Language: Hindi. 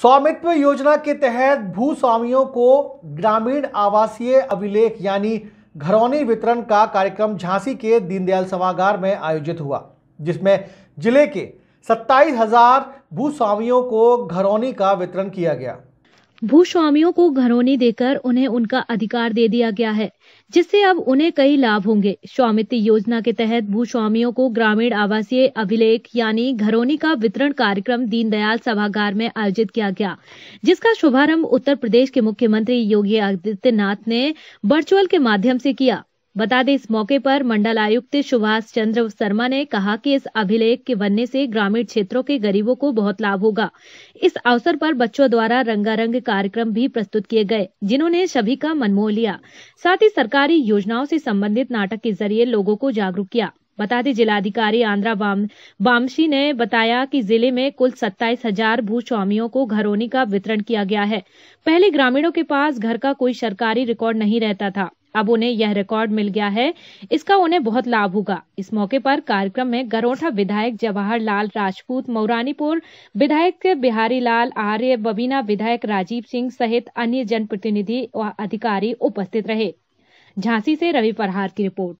स्वामित्व योजना के तहत भूस्वामियों को ग्रामीण आवासीय अभिलेख यानी घरौनी वितरण का कार्यक्रम झांसी के दीनदयाल सभागार में आयोजित हुआ जिसमें जिले के सत्ताईस हजार भूस्वामियों को घरौनी का वितरण किया गया भूस्वामियों को घरौनी देकर उन्हें उनका अधिकार दे दिया गया है जिससे अब उन्हें कई लाभ होंगे स्वामित्व योजना के तहत भूस्वामियों को ग्रामीण आवासीय अभिलेख यानी घरौनी का वितरण कार्यक्रम दीनदयाल सभागार में आयोजित किया गया जिसका शुभारंभ उत्तर प्रदेश के मुख्यमंत्री योगी आदित्यनाथ ने वर्चुअल के माध्यम से किया बता दें इस मौके पर मंडल आयुक्त सुभाष चंद्र शर्मा ने कहा कि इस अभिलेख के बनने से ग्रामीण क्षेत्रों के गरीबों को बहुत लाभ होगा इस अवसर पर बच्चों द्वारा रंगारंग कार्यक्रम भी प्रस्तुत किए गए जिन्होंने सभी का मनमोह लिया साथ ही सरकारी योजनाओं से संबंधित नाटक के जरिए लोगों को जागरूक किया बता दें जिलाधिकारी आंद्रा बामशी ने बताया कि जिले में कुल सत्ताईस हजार भू स्वामियों को घरोनी का वितरण किया गया है पहले ग्रामीणों के पास घर का कोई सरकारी रिकॉर्ड नहीं रहता था अब उन्हें यह रिकॉर्ड मिल गया है इसका उन्हें बहुत लाभ होगा इस मौके पर कार्यक्रम में गरोठा विधायक जवाहर लाल राजपूत मौरानीपुर विधायक बिहारी लाल आर्य बबीना विधायक राजीव सिंह सहित अन्य जनप्रतिनिधि व अधिकारी उपस्थित रहे झांसी से रवि परहार की रिपोर्ट